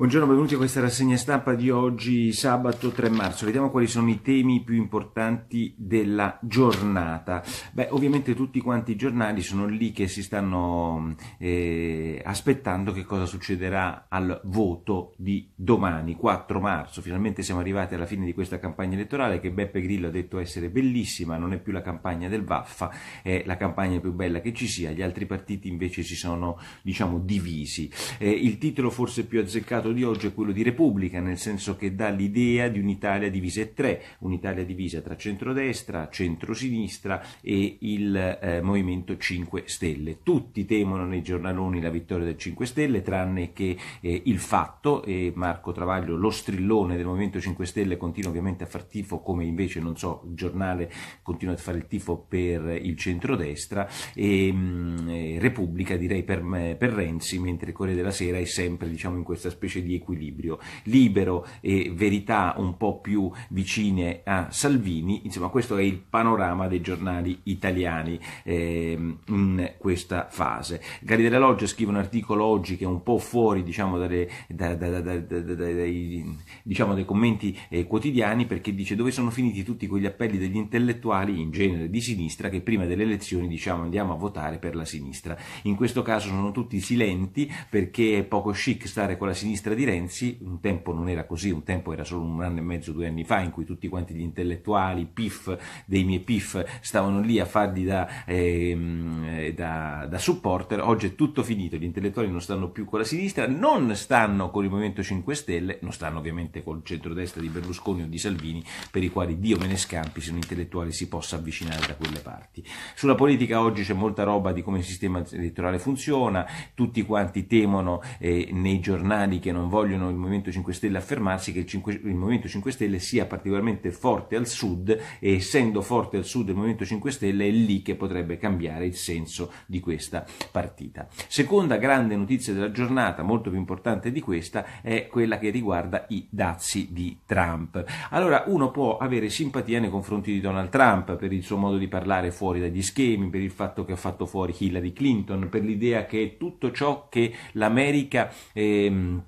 Buongiorno, benvenuti a questa rassegna stampa di oggi sabato 3 marzo. Vediamo quali sono i temi più importanti della giornata. Beh, ovviamente tutti quanti i giornali sono lì che si stanno eh, aspettando che cosa succederà al voto di domani, 4 marzo. Finalmente siamo arrivati alla fine di questa campagna elettorale che Beppe Grillo ha detto essere bellissima, non è più la campagna del Vaffa, è la campagna più bella che ci sia. Gli altri partiti invece si sono, diciamo, divisi. Eh, il titolo forse più azzeccato risultato di oggi è quello di Repubblica, nel senso che dà l'idea di un'Italia divisa in tre, un'Italia divisa tra centrodestra, centrosinistra e il eh, Movimento 5 Stelle. Tutti temono nei giornaloni la vittoria del 5 Stelle, tranne che eh, il fatto, e Marco Travaglio, lo strillone del Movimento 5 Stelle, continua ovviamente a far tifo, come invece, non so, il giornale continua a fare il tifo per il centrodestra, e mh, mm, Repubblica direi per, per Renzi, mentre Corriere della Sera è sempre diciamo, in questa specie specie di equilibrio. Libero e verità un po' più vicine a Salvini, insomma questo è il panorama dei giornali italiani eh, in questa fase. Gali della Loggia scrive un articolo oggi che è un po' fuori diciamo, dalle, da, da, da, dai, diciamo, dai commenti eh, quotidiani perché dice dove sono finiti tutti quegli appelli degli intellettuali in genere di sinistra che prima delle elezioni diciamo andiamo a votare per la sinistra. In questo caso sono tutti silenti perché è poco chic stare con la sinistra destra di Renzi, un tempo non era così, un tempo era solo un anno e mezzo, due anni fa, in cui tutti quanti gli intellettuali, PIF, dei miei PIF, stavano lì a fargli da, ehm, eh, da, da supporter, oggi è tutto finito, gli intellettuali non stanno più con la sinistra, non stanno con il Movimento 5 Stelle, non stanno ovviamente col centrodestra di Berlusconi o di Salvini, per i quali Dio me ne scampi se un intellettuale si possa avvicinare da quelle parti. Sulla politica oggi c'è molta roba di come il sistema elettorale funziona, tutti quanti temono eh, nei giornali che che non vogliono il Movimento 5 Stelle affermarsi, che il, 5, il, Movimento 5 Stelle sia particolarmente forte al sud e essendo forte al sud il Movimento 5 Stelle è lì che potrebbe cambiare il senso di questa partita. Seconda grande notizia della giornata, molto più importante di questa, è quella che riguarda i dazi di Trump. Allora uno può avere simpatia nei confronti di Donald Trump per il suo modo di parlare fuori dagli schemi, per il fatto che ha fatto fuori Hillary Clinton, per l'idea che tutto ciò che l'America... Ehm,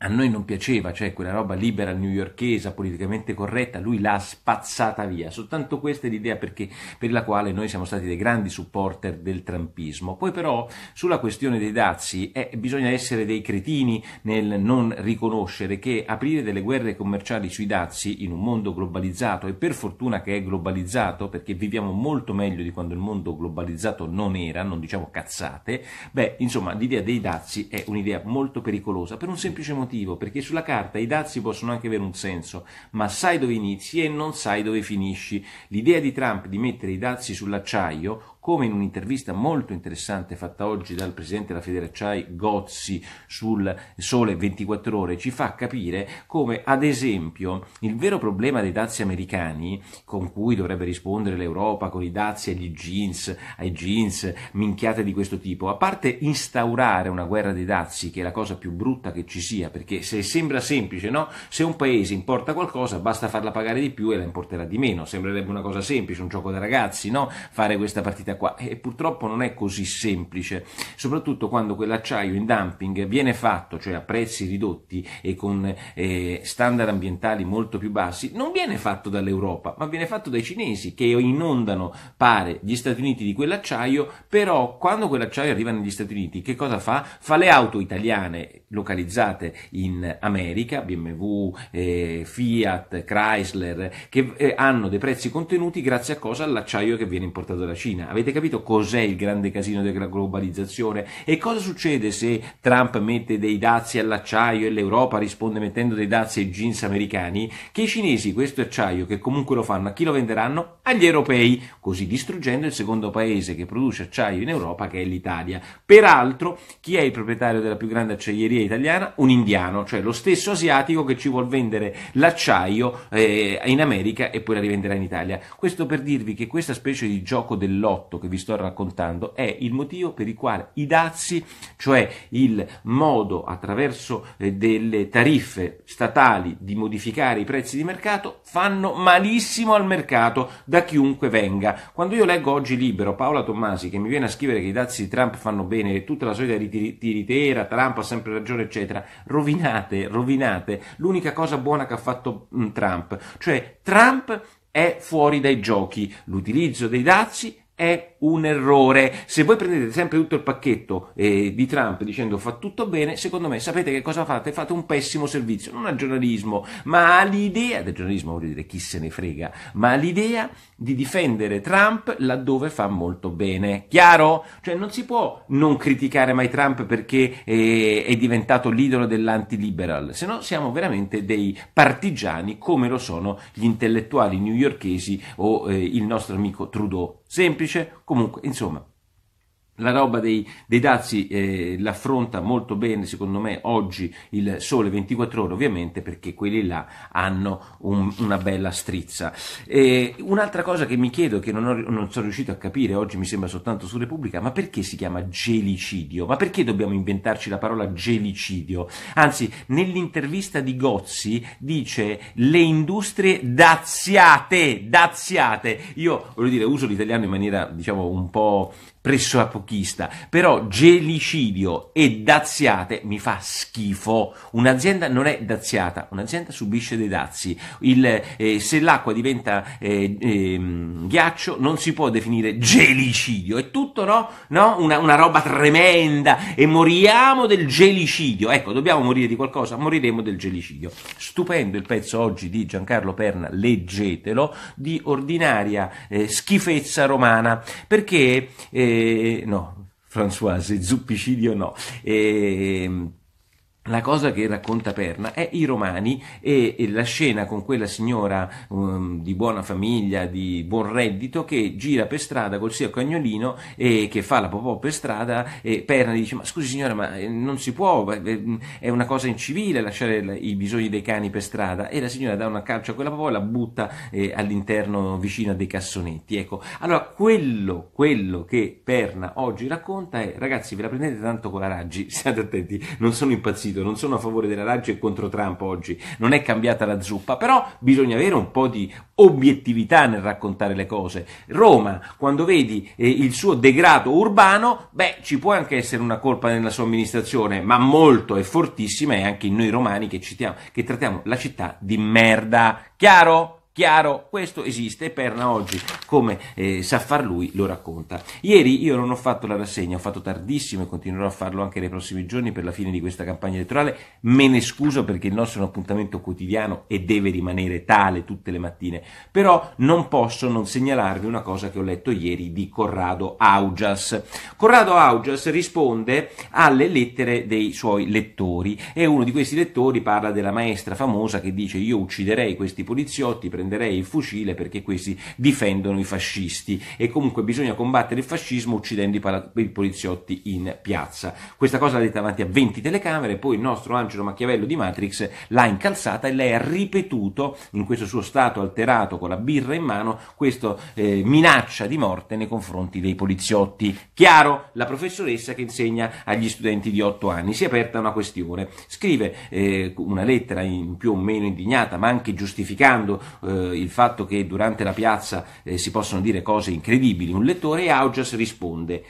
a noi non piaceva, cioè quella roba libera newyorkesa, politicamente corretta, lui l'ha spazzata via. Soltanto questa è l'idea perché, per la quale noi siamo stati dei grandi supporter del trumpismo. Poi però sulla questione dei dazi eh, bisogna essere dei cretini nel non riconoscere che aprire delle guerre commerciali sui dazi in un mondo globalizzato e per fortuna che è globalizzato perché viviamo molto meglio di quando il mondo globalizzato non era, non diciamo cazzate, beh insomma l'idea dei dazi è un'idea molto pericolosa per un semplice motivo motivo, perché sulla carta i dazi possono anche avere un senso, ma sai dove inizi e non sai dove finisci. L'idea di Trump di mettere i dazi sull'acciaio come in un'intervista molto interessante fatta oggi dal presidente della Federacciai Gozzi sul Sole 24 Ore, ci fa capire come, ad esempio, il vero problema dei dazi americani, con cui dovrebbe rispondere l'Europa, con i dazi agli jeans, ai jeans, minchiate di questo tipo, a parte instaurare una guerra dei dazi, che è la cosa più brutta che ci sia, perché se sembra semplice, no? Se un paese importa qualcosa, basta farla pagare di più e la importerà di meno. Sembrerebbe una cosa semplice, un gioco da ragazzi, no? Fare questa partita qua e purtroppo non è così semplice, soprattutto quando quell'acciaio in dumping viene fatto, cioè a prezzi ridotti e con eh, standard ambientali molto più bassi, non viene fatto dall'Europa, ma viene fatto dai cinesi che inondano, pare, gli Stati Uniti di quell'acciaio, però quando quell'acciaio arriva negli Stati Uniti, che cosa fa? Fa le auto italiane localizzate in America, BMW, eh, Fiat, Chrysler, che eh, hanno dei prezzi contenuti grazie a cosa? All'acciaio che viene importato dalla Cina. Avete avete capito cos'è il grande casino della globalizzazione e cosa succede se Trump mette dei dazi all'acciaio e l'Europa risponde mettendo dei dazi ai jeans americani, che i cinesi questo acciaio che comunque lo fanno, a chi lo venderanno? Agli europei, così distruggendo il secondo paese che produce acciaio in Europa che è l'Italia. Peraltro, chi è il proprietario della più grande acciaieria italiana? Un indiano, cioè lo stesso asiatico che ci vuol vendere l'acciaio eh, in America e poi la rivenderà in Italia. Questo per dirvi che questa specie di gioco dell'otto 18 che vi sto raccontando è il motivo per il quale i dazi, cioè il modo attraverso eh, delle tariffe statali di modificare i prezzi di mercato, fanno malissimo al mercato da chiunque venga. Quando io leggo oggi libero Paola Tommasi che mi viene a scrivere che i dazi di Trump fanno bene, tutta la solita tiritera, Trump ha sempre ragione, eccetera, rovinate, rovinate l'unica cosa buona che ha fatto Trump, cioè Trump è fuori dai giochi, l'utilizzo dei dazi è un errore. Se voi prendete sempre tutto il pacchetto eh, di Trump dicendo fa tutto bene, secondo me sapete che cosa fate? Fate un pessimo servizio, non al giornalismo, ma all'idea del giornalismo, voglio dire chi se ne frega, ma all'idea di difendere Trump laddove fa molto bene. Chiaro? Cioè non si può non criticare mai Trump perché eh, è diventato l'idolo dell'antiliberal, se no siamo veramente dei partigiani come lo sono gli intellettuali newyorkesi o eh, il nostro amico Trudeau semplice, comunque, insomma, la roba dei, dei dazi eh, l'affronta molto bene, secondo me, oggi il sole 24 ore, ovviamente, perché quelli là hanno un, una bella strizza. E un'altra cosa che mi chiedo, che non, ho, non, sono riuscito a capire, oggi mi sembra soltanto su Repubblica, ma perché si chiama gelicidio? Ma perché dobbiamo inventarci la parola gelicidio? Anzi, nell'intervista di Gozzi dice le industrie daziate, daziate. Io, voglio dire, uso l'italiano in maniera, diciamo, un po' presso appochista, però gelicidio e daziate mi fa schifo. Un'azienda non è daziata, un'azienda subisce dei dazi. Il, eh, se l'acqua diventa eh, eh, ghiaccio non si può definire gelicidio, è tutto no? no? Una, una, roba tremenda e moriamo del gelicidio. Ecco, dobbiamo morire di qualcosa, moriremo del gelicidio. Stupendo il pezzo oggi di Giancarlo Perna, leggetelo, di ordinaria eh, schifezza romana, perché eh, no, Françoise, zuppicidio no. E, la cosa che racconta Perna è i romani e, e la scena con quella signora um, di buona famiglia, di buon reddito, che gira per strada col suo cagnolino e che fa la popò per strada e Perna dice ma scusi signora ma eh, non si può, mm, è una cosa incivile lasciare i bisogni dei cani per strada e la signora dà una calcia a quella popò e la butta eh, all'interno vicino a dei cassonetti. Ecco, allora quello, quello che Perna oggi racconta è ragazzi ve la prendete tanto con la Raggi, siate attenti, non sono impazzito esplicito, non sono a favore della Raggi e contro Trump oggi, non è cambiata la zuppa, però bisogna avere un po' di obiettività nel raccontare le cose. Roma, quando vedi eh, il suo degrado urbano, beh, ci può anche essere una colpa nella sua amministrazione, ma molto è fortissima e anche in noi romani che, citiamo, che trattiamo la città di merda. Chiaro? Chiaro, questo esiste e Perna oggi, come eh, sa far lui, lo racconta. Ieri io non ho fatto la rassegna, ho fatto tardissimo e continuerò a farlo anche nei prossimi giorni per la fine di questa campagna elettorale. Me ne scuso perché il nostro è un appuntamento quotidiano e deve rimanere tale tutte le mattine. Però non posso non segnalarvi una cosa che ho letto ieri di Corrado Augias. Corrado Augias risponde alle lettere dei suoi lettori e uno di questi lettori parla della maestra famosa che dice io ucciderei questi poliziotti, prenderei il fucile perché questi difendono i fascisti e comunque bisogna combattere il fascismo uccidendo i, pala- i poliziotti in piazza. Questa cosa l'ha detta davanti a 20 telecamere, poi il nostro Angelo Machiavello di Matrix l'ha incalzata e lei ha ripetuto in questo suo stato alterato con la birra in mano questa eh, minaccia di morte nei confronti dei poliziotti. Chiaro, la professoressa che insegna agli studenti di 8 anni si è aperta una questione. Scrive eh, una lettera in più o meno indignata, ma anche giustificando eh, eh, il fatto che durante la piazza eh, si possono dire cose incredibili, un lettore e Augias risponde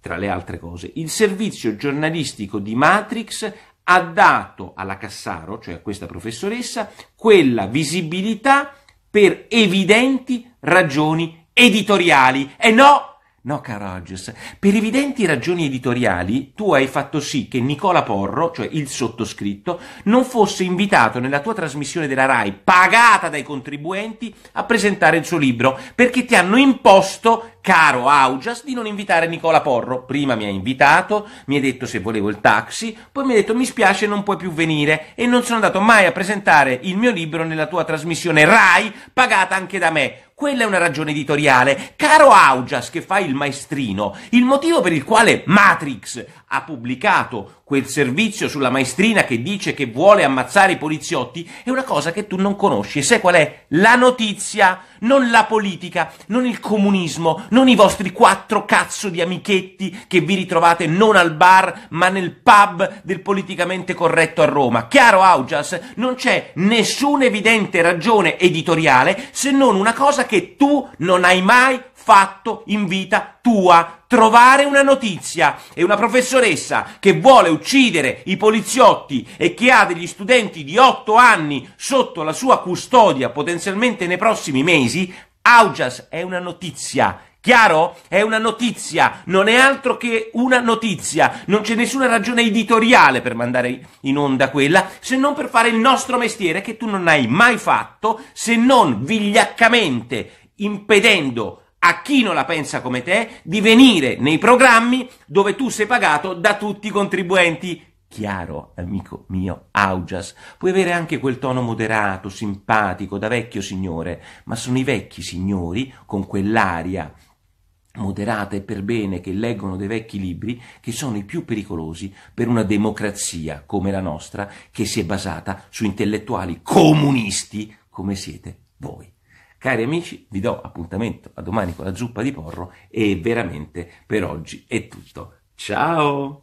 tra le altre cose, il servizio giornalistico di Matrix ha dato alla Cassaro, cioè a questa professoressa, quella visibilità per evidenti ragioni editoriali. E no, No, caro Hodges, per evidenti ragioni editoriali tu hai fatto sì che Nicola Porro, cioè il sottoscritto, non fosse invitato nella tua trasmissione della RAI, pagata dai contribuenti, a presentare il suo libro, perché ti hanno imposto caro Augias, di non invitare Nicola Porro. Prima mi ha invitato, mi ha detto se volevo il taxi, poi mi ha detto mi spiace non puoi più venire e non sono andato mai a presentare il mio libro nella tua trasmissione RAI, pagata anche da me. Quella è una ragione editoriale. Caro Augias, che fa il maestrino, il motivo per il quale Matrix ha pubblicato quel servizio sulla maestrina che dice che vuole ammazzare i poliziotti è una cosa che tu non conosci. E Sai qual è? La notizia, non la politica, non il comunismo, non i vostri quattro cazzo di amichetti che vi ritrovate non al bar ma nel pub del politicamente corretto a Roma. Chiaro Augias, non c'è nessuna evidente ragione editoriale se non una cosa che tu non hai mai fatto in vita tua trovare una notizia e una professoressa che vuole uccidere i poliziotti e che ha degli studenti di 8 anni sotto la sua custodia potenzialmente nei prossimi mesi, Augias è una notizia. Chiaro? È una notizia, non è altro che una notizia, non c'è nessuna ragione editoriale per mandare in onda quella, se non per fare il nostro mestiere che tu non hai mai fatto, se non vigliaccamente impedendo a chi non la pensa come te di venire nei programmi dove tu sei pagato da tutti i contribuenti. Chiaro, amico mio, Augias, puoi avere anche quel tono moderato, simpatico, da vecchio signore, ma sono i vecchi signori con quell'aria moderata e per bene che leggono dei vecchi libri che sono i più pericolosi per una democrazia come la nostra che si è basata su intellettuali comunisti come siete voi. Cari amici, vi do appuntamento a domani con la zuppa di porro e veramente per oggi è tutto. Ciao!